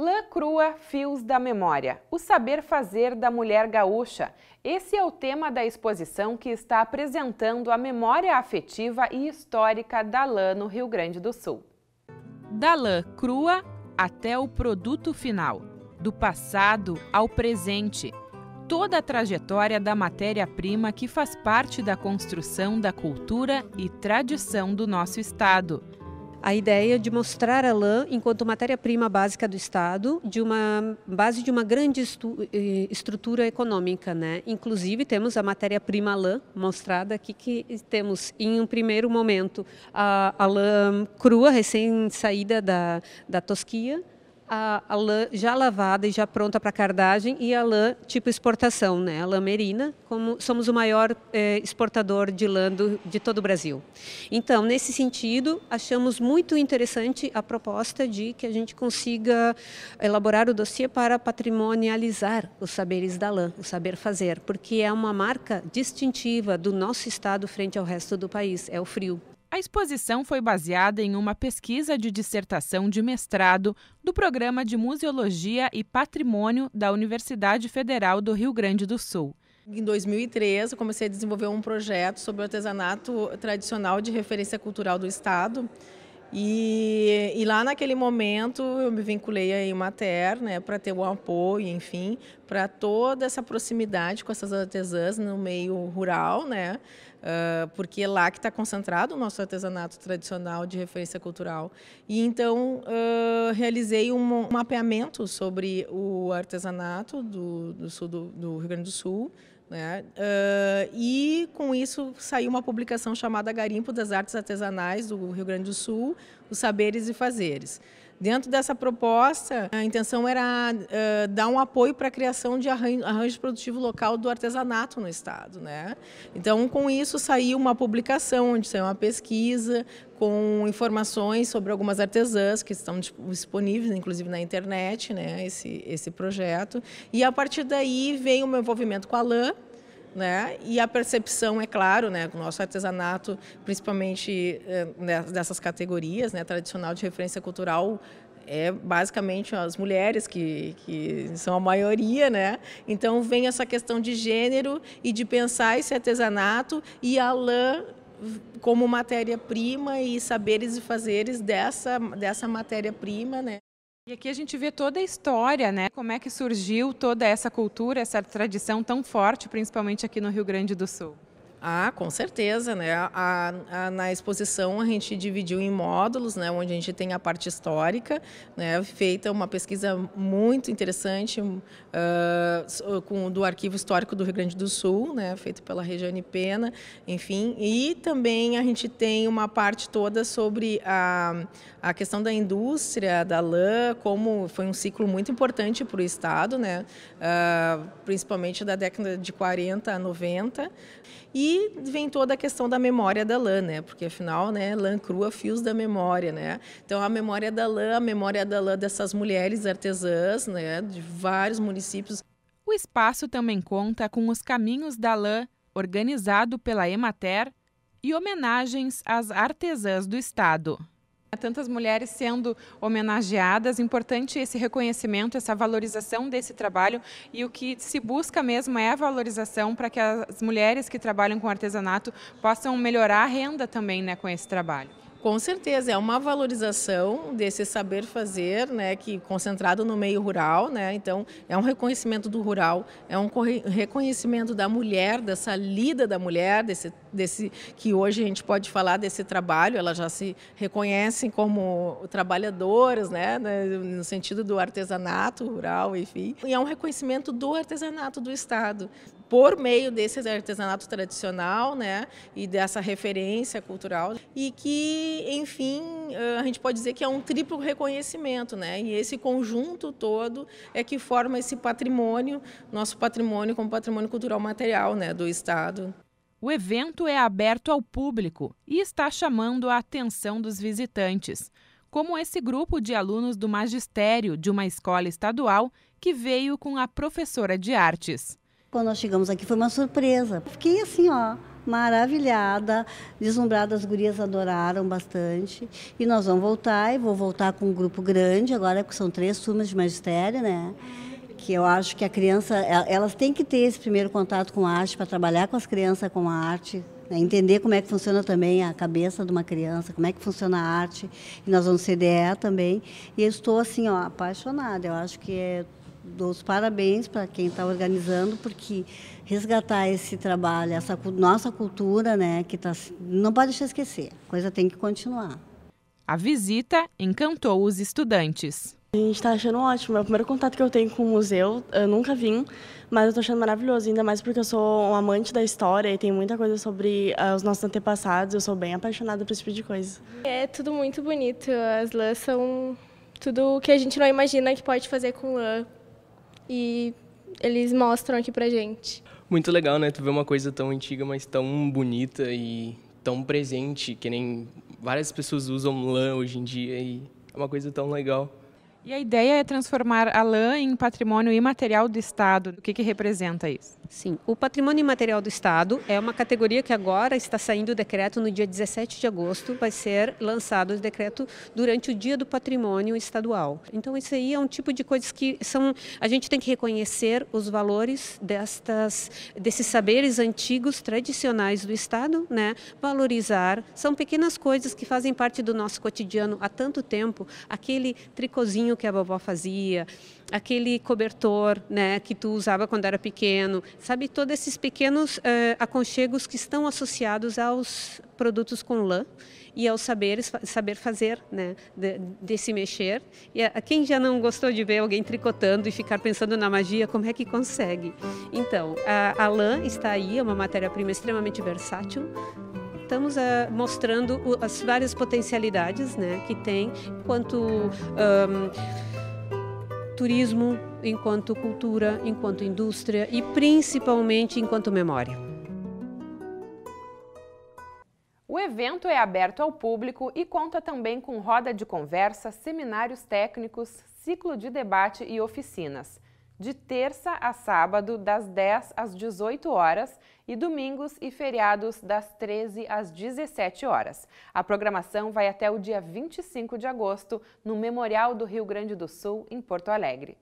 Lã crua, fios da memória. O saber fazer da mulher gaúcha. Esse é o tema da exposição que está apresentando a memória afetiva e histórica da lã no Rio Grande do Sul. Da lã crua até o produto final, do passado ao presente. Toda a trajetória da matéria-prima que faz parte da construção da cultura e tradição do nosso estado a ideia de mostrar a lã enquanto matéria-prima básica do Estado, de uma base de uma grande estu, eh, estrutura econômica, né? Inclusive temos a matéria-prima lã mostrada aqui que temos em um primeiro momento a, a lã crua recém saída da, da tosquia, a, a lã já lavada e já pronta para cardagem e a lã tipo exportação, né? a lã merina, como somos o maior é, exportador de lã do, de todo o Brasil. Então, nesse sentido, achamos muito interessante a proposta de que a gente consiga elaborar o dossiê para patrimonializar os saberes da lã, o saber fazer, porque é uma marca distintiva do nosso estado frente ao resto do país, é o frio. A exposição foi baseada em uma pesquisa de dissertação de mestrado do Programa de Museologia e Patrimônio da Universidade Federal do Rio Grande do Sul. Em 2013, eu comecei a desenvolver um projeto sobre o artesanato tradicional de referência cultural do Estado. E, e, lá naquele momento eu me vinculei a Imater, né, para ter o apoio, enfim, para toda essa proximidade com essas artesãs no meio rural, né, uh, porque é lá que está concentrado o nosso artesanato tradicional de referência cultural. E então uh, realizei um mapeamento sobre o artesanato do, do sul do, do Rio Grande do Sul, né? Uh, e com isso saiu uma publicação chamada Garimpo das Artes Artesanais do Rio Grande do Sul, os Saberes e Fazeres. Dentro dessa proposta, a intenção era uh, dar um apoio para a criação de arranjo, arranjo, produtivo local do artesanato no estado, né? Então, com isso saiu uma publicação, onde saiu uma pesquisa com informações sobre algumas artesãs que estão disponíveis, inclusive na internet, né? Esse esse projeto. E a partir daí vem o meu envolvimento com a LAN né? E a percepção, é claro, né? O nosso artesanato, principalmente eh, né, dessas categorias, né? Tradicional de referência cultural, é basicamente as mulheres que, que são a maioria, né? Então vem essa questão de gênero e de pensar esse artesanato e a lã como matéria-prima e saberes e fazeres dessa, dessa matéria-prima, né? E aqui a gente vê toda a história, né? Como é que surgiu toda essa cultura, essa tradição tão forte, principalmente aqui no Rio Grande do Sul. Ah, com certeza, né? A, a, na exposição a gente dividiu em módulos, né? Onde a gente tem a parte histórica, né? Feita uma pesquisa muito interessante uh, com do arquivo histórico do Rio Grande do Sul, né? Feito pela Regiane Pena, enfim. E também a gente tem uma parte toda sobre a, a questão da indústria da lã, como foi um ciclo muito importante para o estado, né? Uh, principalmente da década de 40 a 90 e e vem toda a questão da memória da lã, né? Porque afinal, né, lã crua, fios da memória, né? Então a memória da lã, a memória da lã dessas mulheres artesãs, né, de vários municípios. O espaço também conta com os caminhos da lã, organizado pela Emater, e homenagens às artesãs do estado. Tantas mulheres sendo homenageadas, importante esse reconhecimento, essa valorização desse trabalho e o que se busca mesmo é a valorização para que as mulheres que trabalham com artesanato possam melhorar a renda também né, com esse trabalho. Com certeza, é uma valorização desse saber fazer, né, que concentrado no meio rural, né? Então, é um reconhecimento do rural, é um reconhecimento da mulher, dessa lida da mulher, desse desse que hoje a gente pode falar desse trabalho, elas já se reconhecem como trabalhadoras, né, né no sentido do artesanato rural, enfim. E é um reconhecimento do artesanato do estado por meio desse artesanato tradicional, né, e dessa referência cultural, e que, enfim, a gente pode dizer que é um triplo reconhecimento, né, e esse conjunto todo é que forma esse patrimônio, nosso patrimônio como patrimônio cultural material, né, do Estado. O evento é aberto ao público e está chamando a atenção dos visitantes, como esse grupo de alunos do magistério de uma escola estadual que veio com a professora de artes. Quando nós chegamos aqui foi uma surpresa. Fiquei assim, ó, maravilhada, deslumbrada, as gurias adoraram bastante. E nós vamos voltar, e vou voltar com um grupo grande, agora que são três turmas de magistério, né? Que eu acho que a criança, elas têm que ter esse primeiro contato com a arte para trabalhar com as crianças com a arte, né? entender como é que funciona também a cabeça de uma criança, como é que funciona a arte. E nós vamos CDE também. E eu estou assim, ó, apaixonada. Eu acho que é dou os parabéns para quem está organizando, porque resgatar esse trabalho, essa nossa cultura, né, que tá, não pode se esquecer, a coisa tem que continuar. A visita encantou os estudantes. A gente está achando ótimo. É o primeiro contato que eu tenho com o museu. Eu nunca vim, mas eu estou achando maravilhoso, ainda mais porque eu sou um amante da história e tem muita coisa sobre uh, os nossos antepassados. Eu sou bem apaixonada por esse tipo de coisa. É tudo muito bonito. As lãs são tudo o que a gente não imagina que pode fazer com lã e eles mostram aqui pra gente. Muito legal, né? Tu vê uma coisa tão antiga, mas tão bonita e tão presente, que nem várias pessoas usam lã hoje em dia e é uma coisa tão legal. E a ideia é transformar a lã em patrimônio imaterial do Estado. O que, que representa isso? Sim, o patrimônio imaterial do Estado é uma categoria que agora está saindo o decreto no dia 17 de agosto, vai ser lançado o decreto durante o dia do patrimônio estadual. Então isso aí é um tipo de coisas que são, a gente tem que reconhecer os valores destas, desses saberes antigos, tradicionais do Estado, né? valorizar, são pequenas coisas que fazem parte do nosso cotidiano há tanto tempo, aquele tricozinho que a vovó fazia, aquele cobertor né, que tu usava quando era pequeno, Sabe, todos esses pequenos uh, aconchegos que estão associados aos produtos com lã e ao saber, saber fazer, né, de, de se mexer. E a, quem já não gostou de ver alguém tricotando e ficar pensando na magia, como é que consegue? Então, a, a lã está aí, é uma matéria-prima extremamente versátil, estamos uh, mostrando as várias potencialidades né, que tem quanto um, turismo enquanto cultura, enquanto indústria e principalmente enquanto memória. O evento é aberto ao público e conta também com roda de conversa, seminários técnicos, ciclo de debate e oficinas de terça a sábado, das 10 às 18 horas, e domingos e feriados, das 13 às 17 horas. A programação vai até o dia 25 de agosto, no Memorial do Rio Grande do Sul, em Porto Alegre.